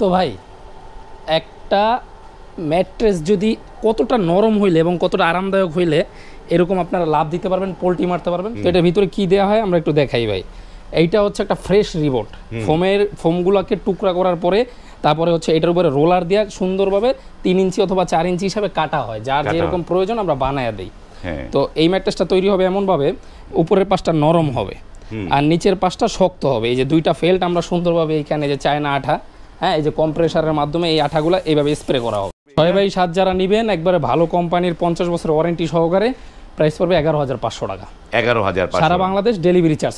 তো ভাই একটা ম্যাট্রেস যদি কতটা নরম হইলে এবং কতটা আরামদায়ক হইলে এরকম আপনারা লাভ দিতে পারবেন পোলট্রি মারতে পারবেন তো এটার ভিতরে কি দেওয়া হয় আমরা একটু দেখাই ভাই এইটা হচ্ছে একটা ফ্রেশ রিবট ফোমের ফোমগুলোকে টুকরা করার পরে তারপরে হচ্ছে এটার উপরে রোলার দেওয়া সুন্দরভাবে তিন ইঞ্চি অথবা চার ইঞ্চি হিসাবে কাটা হয় যার যেরকম প্রয়োজন আমরা বানায় দিই হ্যাঁ। তো এই ম্যাট্রেসটা তৈরি হবে এমনভাবে উপরের পাশটা নরম হবে আর নিচের পাশটা শক্ত হবে এই যে দুইটা ফেল্ট আমরা সুন্দরভাবে এইখানে যে চায়না আঠা হ্যাঁ এই যে কম্প্রেসারের মাধ্যমে এই আঠাগুলো এইভাবে স্প্রে করা হবে ছয় বাই সাত যারা নেবেন একবারে ভালো কোম্পানির পঞ্চাশ বছর ওয়ারেন্টি সহকারে প্রাইস পড়বে এগারো হাজার পাঁচশো টাকা এগারো হাজার সারা বাংলাদেশ ডেলিভারি চার্জ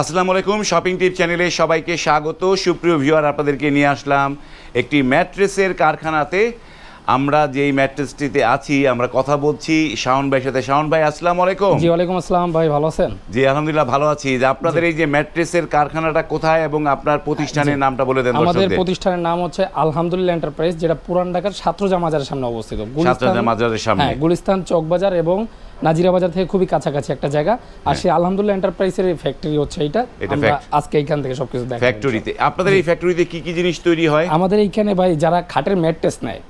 আসসালামু আলাইকুম শপিং টিপ চ্যানেলে সবাইকে স্বাগত সুপ্রিয় ভিউয়ার আপনাদেরকে নিয়ে আসলাম একটি ম্যাট্রেসের কারখানাতে আমরা যে ম্যাট্রেসটিতে আছি আমরা কথা বলছি শাওন ভাইয়ের সাথে শাওন ভাই আসসালামু আলাইকুম জি ওয়ালাইকুম আসসালাম ভাই ভালো আছেন জি আলহামদুলিল্লাহ ভালো আছি যে আপনাদের এই যে ম্যাট্রেসের কারখানাটা কোথায় এবং আপনার প্রতিষ্ঠানের নামটা বলে দেন আমাদের প্রতিষ্ঠানের নাম হচ্ছে আলহামদুলিল্লাহ এন্টারপ্রাইজ যেটা পুরান ঢাকার ছাত্রজা জামাজারের সামনে অবস্থিত ছাত্র জামাজারের সামনে হ্যাঁ, গুলিস্তান চকবাজার এবং নাজিরা বাজার থেকে খুবই কাছাকাছি একটা জায়গা আর হ্যাঁ। সে আলহামদুলিল্লাহ এন্টারপ্রাইজের ফ্যাক্টরি হচ্ছে এটা আমরা আজকে এইখান থেকে সবকিছু দেখা ফ্যাক্টরিতে আপনাদের এই ফ্যাক্টরিতে কি কি জিনিস তৈরি হয় আমাদের এইখানে ভাই যারা খাটের ম্যাট্রেস নেয়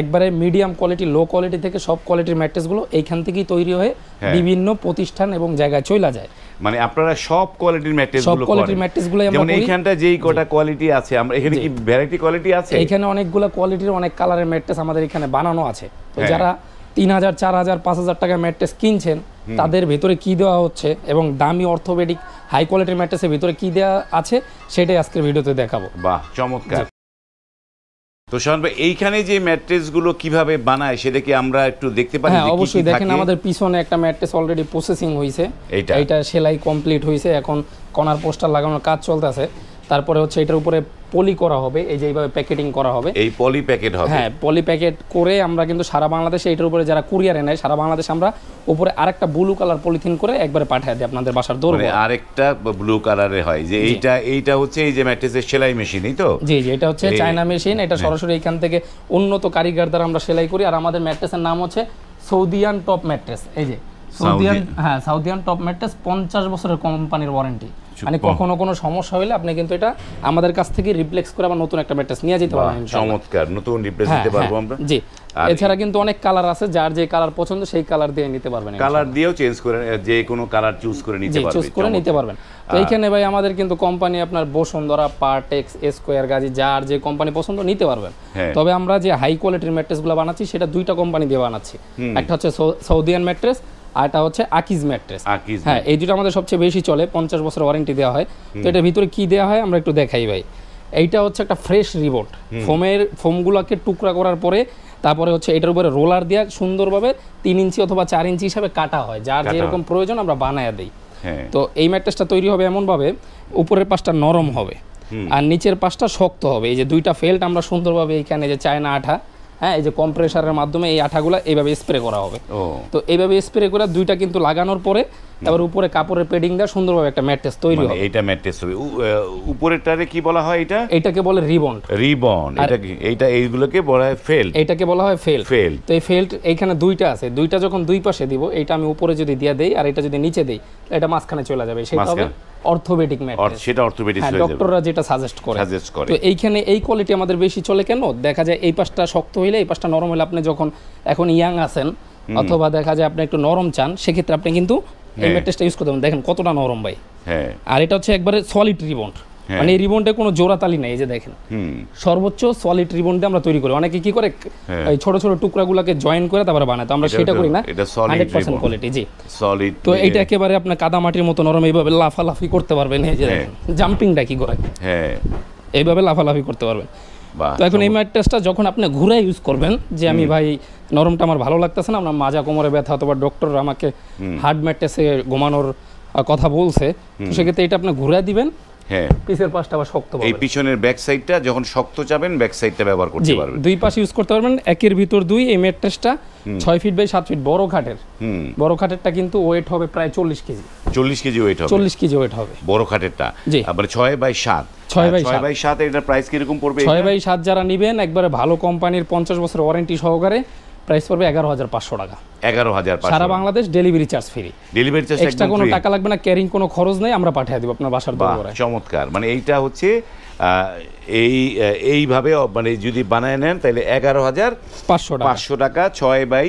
একবারে মিডিয়াম কোয়ালিটি লো কোয়ালিটি থেকে সব কোয়ালিটির ম্যাট্রেসগুলো এইখান থেকেই তৈরি হয়ে হ্যাঁ। বিভিন্ন প্রতিষ্ঠান এবং জায়গায় চলে যায় মানে আপনারা সব কোয়ালিটির ম্যাট্রেস সব কোয়ালিটির ম্যাট্রেস গুলো যেমন এইখানটা যেই কটা কোয়ালিটি আছে আমরা এখানে কি ভ্যারাইটি কোয়ালিটি আছে এখানে অনেকগুলো কোয়ালিটির অনেক কালারের ম্যাট্রেস আমাদের এখানে বানানো আছে তো হ্যাঁ। যারা তিন হাজার চার হাজার পাঁচ হাজার টাকা ম্যাট্রেস কিনছেন তাদের ভেতরে কি দেওয়া হচ্ছে এবং দামি অর্থোপেডিক হাই কোয়ালিটির ম্যাট্রেসের ভেতরে কি দেওয়া আছে সেটাই আজকের ভিডিওতে দেখাবো বাহ চমৎকার তো ভাই এইখানে যে ম্যাট্রেস গুলো কিভাবে বানায় সেটাকে আমরা একটু দেখতে পাই হ্যাঁ অবশ্যই দেখেন আমাদের পিছনে একটা ম্যাট্রেস অলরেডি প্রসেসিং হয়েছে এটা সেলাই কমপ্লিট হয়েছে এখন কনার পোস্টার লাগানোর কাজ চলতেছে তারপরে হচ্ছে এটার উপরে পলি করা হবে এই যে এইভাবে প্যাকেটিং করা হবে এই পলি প্যাকেট হবে হ্যাঁ পলি প্যাকেট করে আমরা কিন্তু সারা বাংলাদেশে এটার উপরে যারা কুরিয়ারে নেয় সারা বাংলাদেশে আমরা উপরে আরেকটা ব্লু কালার পলিথিন করে একবারে পাঠিয়ে দিই আপনাদের বাসার দৌড়ে মানে আরেকটা ব্লু কালারে হয় যে এইটা এইটা হচ্ছে এই যে ম্যাট্রিক্সের সেলাই মেশিনই তো জি জি এটা হচ্ছে চায়না মেশিন এটা হ্যাঁ। সরাসরি এখান থেকে উন্নত কারিগর দ্বারা আমরা সেলাই করি আর আমাদের ম্যাট্রেসের নাম হচ্ছে সৌদিয়ান টপ ম্যাট্রেস এই যে সৌদিয়ান হ্যাঁ সৌদিয়ান টপ ম্যাট্রেস পঞ্চাশ বছরের কোম্পানির ওয়ারেন্টি মানে কখনো কোনো সমস্যা হলে আপনি কিন্তু এটা আমাদের কাছ থেকে রিপ্লেক্স করে আবার নতুন একটা ম্যাট্রেস নিয়ে যেতে পারবেন চমৎকার নতুন রিপ্লেস হ্যাঁ, দিতে পারবো হ্যাঁ। আমরা জি এছাড়া কিন্তু অনেক কালার আছে যার যে কালার পছন্দ সেই কালার দিয়ে নিতে পারবেন কালার দিয়েও চেঞ্জ করে যে কোনো কালার চুজ করে নিতে পারবেন চুজ করে নিতে পারবেন তো এইখানে ভাই আমাদের কিন্তু কোম্পানি আপনার বসুন্ধরা পার্টেক্স স্কোয়ার গাজি যার যে কোম্পানি পছন্দ নিতে পারবেন হ্যাঁ। তবে আমরা যে হাই কোয়ালিটির ম্যাট্রেসগুলো বানাচ্ছি সেটা দুইটা কোম্পানি দিয়ে বানাচ্ছি একটা হচ্ছে সৌদিয়ান ম্যাট্রেস এটা হচ্ছে আকিজ ম্যাট্রেস হ্যাঁ এই দুটো আমাদের সবচেয়ে বেশি চলে পঞ্চাশ বছর ওয়ারেন্টি দেওয়া হয় তো এটার ভিতরে কি দেওয়া হয় আমরা একটু দেখাই ভাই এইটা হচ্ছে একটা ফ্রেশ রিবোট ফোমের ফোমগুলোকে টুকরা করার পরে তারপরে হচ্ছে এটার উপরে রোলার দিয়ে সুন্দরভাবে তিন ইঞ্চি অথবা চার ইঞ্চি হিসাবে কাটা হয় যার যেরকম প্রয়োজন আমরা বানায় দিই হ্যাঁ। তো এই ম্যাট্রেসটা তৈরি হবে এমনভাবে উপরের পাশটা নরম হবে আর নিচের পাশটা শক্ত হবে এই যে দুইটা ফেল্ট আমরা সুন্দরভাবে এইখানে যে চায়না আঠা হ্যাঁ এই যে কম্প্রেসারের মাধ্যমে এই আঠাগুলো এইভাবে স্প্রে করা হবে তো এইভাবে স্প্রে করে দুইটা কিন্তু লাগানোর পরে তারপর উপরে কাপড়ের পেডিং দিয়ে সুন্দরভাবে একটা ম্যাট্রেস তৈরি মানে হবে এটা ম্যাট্রেস হবে উপরেটারে কি বলা হয় এটা এটাকে বলে রিবন্ড রিবন্ড এটা এইটা এইগুলোকে বলা হয় ফেল এটাকে বলা হয় ফেল ফেল তো এই ফেল এইখানে দুইটা আছে দুইটা যখন দুই পাশে দিব এটা আমি উপরে যদি দিয়ে দেই আর এটা যদি নিচে দেই এটা মাঝখানে চলে যাবে সেটা হবে অর্থোপেডিক ম্যাট্রেস সেটা অর্থোপেডিক হ্যাঁ, হয়ে ডক্টররা যেটা সাজেস্ট করে সাজেস্ট করে তো এইখানে এই কোয়ালিটি আমাদের বেশি চলে কেন দেখা যায় এই পাশটা শক্ত হইলে এই পাশটা নরম হলে আপনি যখন এখন ইয়াং আছেন অথবা দেখা যায় আপনি একটু নরম চান সেক্ষেত্রে আপনি কিন্তু এই ম্যাট্রেসটা ইউজ করতে পারেন দেখেন কতটা নরম ভাই হ্যাঁ আর এটা হচ্ছে একবারে সলিড রিবন্ড হ্যাঁ। মানে এই রিবনটা কোনো জোড়া তালি নাই এই যে দেখেন সর্বোচ্চ সলিড রিবন দিয়ে আমরা তৈরি করি অনেকে কি করে হ্যাঁ। এই ছোট ছোট টুকরাগুলোকে জয়েন করে তারপরে বানায় তো আমরা সেটা করি না এটা সলিড পার্সেন্ট কোয়ালিটি জি সলিড তো এইটা একেবারে আপনি কাদা মাটির মতো নরম এইভাবে লাফালাফি করতে পারবেন এই যে হ্যাঁ। দেখেন জাম্পিংটা কি করে হ্যাঁ এইভাবে লাফালাফি করতে পারবেন তো এখন এই মায়ের টেস্টটা যখন আপনি ঘুরে ইউজ করবেন যে আমি ভাই নরমটা আমার ভালো লাগতেছে না আমার মাজা কোমরে ব্যথা অথবা ডক্টর আমাকে হার্ড ম্যাট ঘুমানোর কথা বলছে সেক্ষেত্রে এটা আপনি ঘুরে দিবেন হ্যাঁ পিছের পাশটা আবার শক্ত এই পিছনের ব্যাক সাইডটা যখন শক্ত চাবেন ব্যাক সাইডটা ব্যবহার করতে পারবেন দুই ইউজ করতে পারবেন একের ভিতর দুই এই ম্যাট্রেসটা ফিট বাই ফিট বড় খাটের বড় খাটেরটা কিন্তু ওয়েট হবে প্রায় চল্লিশ কেজি চল্লিশ কেজি ওয়েট হবে চল্লিশ কেজি ওয়েট হবে বড় খাটেরটা মানে ছয় বাই সাত ছয় বাই হ্যাঁ, সাত এটার প্রাইস কিরকম পড়বে ছয় বাই সাত যারা নেবেন একবারে ভালো কোম্পানির পঞ্চাশ বছর ওয়ারেন্টি সহকারে প্রাইস পড়বে এগারো হাজার পাঁচশো টাকা এগারো হাজার সারা Bangladesh delivery charge free delivery charge extra কোনো টাকা লাগবে না ক্যারিং কোনো খরচ নেই আমরা পাঠিয়ে দেবো আপনার বাসার দরবারে চমৎকার মানে এইটা হচ্ছে এই এইভাবে মানে যদি বানায় নেন তাহলে এগারো হাজার পাঁচশো পাঁচশো টাকা ছয় বাই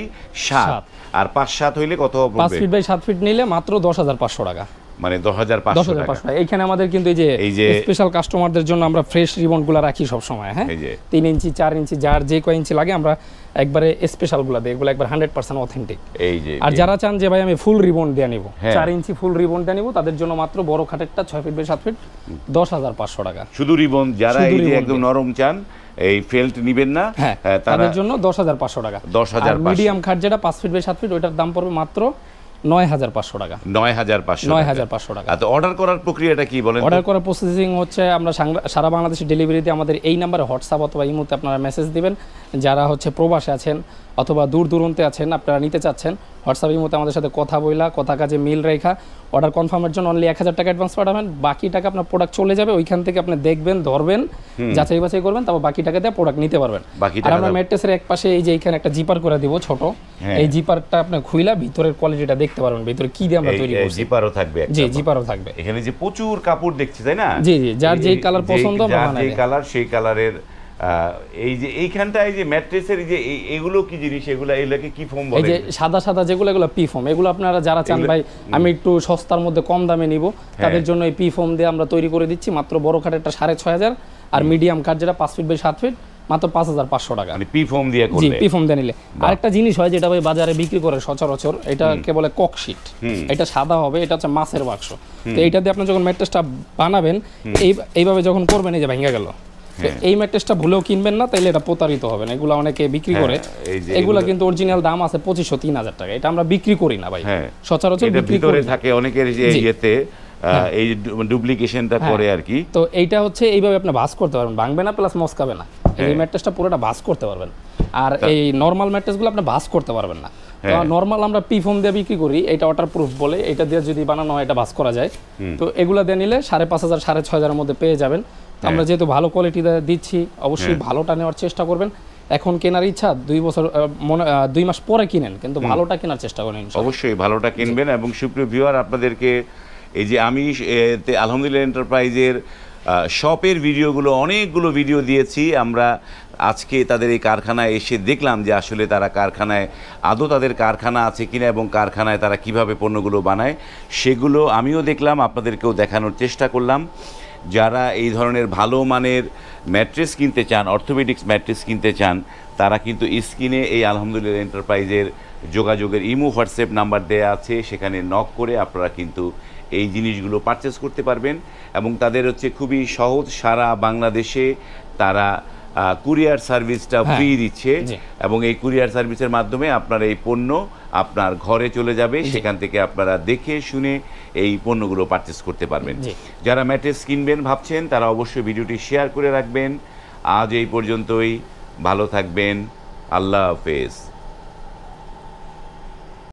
সাত আর পাঁচ সাত হইলে কত পাঁচ ফিট বাই সাত ফিট নিলে মাত্র দশ হাজার পাঁচশো টাকা মানে দশ হাজার পাঁচশো টাকা এখানে আমাদের কিন্তু এই যে স্পেশাল কাস্টমারদের জন্য আমরা ফ্রেশ রাখি সবসময় হ্যাঁ তিন ইঞ্চি চার ইঞ্চি যার যে ইঞ্চি লাগে আমরা একবারে দিই এগুলো একবার হান্ড্রেড পার্সেন্ট অথেন্টিক এই যে আর যারা চান যে ভাই আমি ফুল রিবন দিয়ে হ্যাঁ। চার ইঞ্চি ফুল রিবন দিয়ে তাদের জন্য মাত্র বড় খাটেরটা ছয় ফিট বাই সাত ফিট দশ হাজার পাঁচশো টাকা শুধু রিবন যারা এই যে একদম নরম চান এই ফেল্ট নিবেন না হ্যাঁ, হ্যাঁ, তাদের জন্য দশ হাজার পাঁচশো টাকা দশ হাজার মিডিয়াম খাট যেটা পাঁচ ফিট বাই সাত ফিট ওইটার দাম পড়বে মাত্র নয় হাজার পাঁচশো টাকা নয় হাজার নয় হাজার পাঁচশো টাকা তো অর্ডার করার কি অর্ডার করার প্রসেসিং হচ্ছে আমরা সারা আমাদের এই নাম্বারে হোয়াটসঅ্যাপ অথবা আপনারা মেসেজ যারা হচ্ছে প্রবাসে আছেন অথবা দূর দূরান্তে আছেন আপনারা নিতে চাচ্ছেন হোয়াটসঅ্যাপ ইমোতে আমাদের সাথে কথা বইলা কথা কাজে মিল রেখা অর্ডার কনফার্মের জন্য অনলি এক হাজার টাকা অ্যাডভান্স পাঠাবেন বাকি টাকা আপনার প্রোডাক্ট চলে যাবে ওইখান থেকে আপনি দেখবেন ধরবেন যাচাই বাছাই করবেন তারপর বাকি টাকা দিয়ে প্রোডাক্ট নিতে পারবেন আর আমরা ম্যাট্রেসের এক পাশে এই যে এখানে একটা জিপার করে দিব ছোট হ্যাঁ। এই জিপারটা আপনি খুইলা ভিতরের কোয়ালিটিটা দেখতে পারবেন ভিতরে কি দিয়ে আমরা তৈরি করছি জিপারও থাকবে জি জিপারও থাকবে এখানে যে প্রচুর কাপড় দেখছি তাই না জি জি যার যেই কালার পছন্দ আমরা বানাই কালার সেই কালারের এই যে এইখানটায় যে ম্যাট্রেসের যে এগুলো কি জিনিস এগুলো এগুলোকে কি ফর্ম বলে এই যে সাদা সাদা যেগুলো এগুলো পি ফর্ম এগুলো আপনারা যারা চান ভাই আমি একটু সস্তার মধ্যে কম দামে নিব হ্যাঁ। তাদের জন্য এই পি ফর্ম দিয়ে আমরা তৈরি করে দিচ্ছি মাত্র বড় কাঠেরটা সাড়ে ছয় হাজার আর মিডিয়াম কাঠ যেটা পাঁচ ফিট বাই সাত ফিট মাত্র পাঁচ হাজার পাঁচশো টাকা পি মানে ফর্ম দিয়ে করলে পি ফর্ম দিয়ে নিলে আরেকটা জিনিস হয় যেটা ভাই বাজারে বিক্রি করে সচরাচর কে বলে ককশিট এটা সাদা হবে এটা হচ্ছে মাছের বাক্স তো এইটা দিয়ে আপনি যখন ম্যাট্রেসটা বানাবেন এই এইভাবে যখন করবেন এই যে ভেঙে গেল হ্যাঁ। এই ম্যাট্রেসটা ভুলেও কিনবেন না তাইলে এটা প্রতারিত না এগুলো অনেকে বিক্রি হ্যাঁ, করে এগুলো কিন্তু অরিজিনাল দাম আছে পঁচিশশো তিন হাজার টাকা এটা আমরা বিক্রি করি না ভাই হ্যাঁ। সচরাচর করে থাকে অনেকের যে ইয়েতে এই ডুপ্লিকেশনটা করে আর কি তো এইটা হচ্ছে এইভাবে আপনি ভাস করতে পারবেন ভাঙবে না প্লাস মস্কাবে না এই ম্যাট্রেসটা পুরোটা ভাস করতে পারবেন আর এই নর্মাল ম্যাট্রেসগুলো আপনি ভাস করতে পারবেন না নর্মাল হ্যাঁ। আমরা পি ফোম দিয়ে বিক্রি করি এটা ওয়াটার প্রুফ বলে এটা দিয়ে যদি বানানো হয় এটা বাস করা যায় তো এগুলো দিয়ে নিলে সাড়ে পাঁচ হাজার সাড়ে ছয় হাজারের মধ্যে পেয়ে যাবেন আমরা হ্যাঁ। যেহেতু ভালো কোয়ালিটি দিচ্ছি অবশ্যই হ্যাঁ। ভালোটা নেওয়ার চেষ্টা করবেন এখন কেনার ইচ্ছা দুই বছর মনে দুই মাস পরে কিনেন কিন্তু ভালোটা কেনার চেষ্টা করেন অবশ্যই ভালোটা কিনবেন এবং সুপ্রিয় ভিউয়ার আপনাদেরকে এই যে আমি আলহামদুলিল্লাহ এন্টারপ্রাইজের শপের ভিডিওগুলো অনেকগুলো ভিডিও দিয়েছি আমরা আজকে তাদের এই কারখানায় এসে দেখলাম যে আসলে তারা কারখানায় আদৌ তাদের কারখানা আছে কিনা এবং কারখানায় তারা কিভাবে পণ্যগুলো বানায় সেগুলো আমিও দেখলাম আপনাদেরকেও দেখানোর চেষ্টা করলাম যারা এই ধরনের ভালো মানের ম্যাট্রেস কিনতে চান অর্থোপেডিক্স ম্যাট্রেস কিনতে চান তারা কিন্তু স্কিনে এই আলহামদুলিল্লাহ এন্টারপ্রাইজের যোগাযোগের ইমো হোয়াটসঅ্যাপ নাম্বার দেয়া আছে সেখানে নক করে আপনারা কিন্তু এই জিনিসগুলো পারচেস করতে পারবেন এবং তাদের হচ্ছে খুবই সহজ সারা বাংলাদেশে তারা কুরিয়ার সার্ভিসটা হ্যাঁ। ফ্রি দিচ্ছে এবং এই কুরিয়ার সার্ভিসের মাধ্যমে আপনার এই পণ্য আপনার ঘরে চলে যাবে সেখান থেকে আপনারা দেখে শুনে এই পণ্যগুলো পারচেস করতে পারবেন যারা ম্যাট্রেস কিনবেন ভাবছেন তারা অবশ্যই ভিডিওটি শেয়ার করে রাখবেন আজ এই পর্যন্তই ভালো থাকবেন আল্লাহ হাফেজ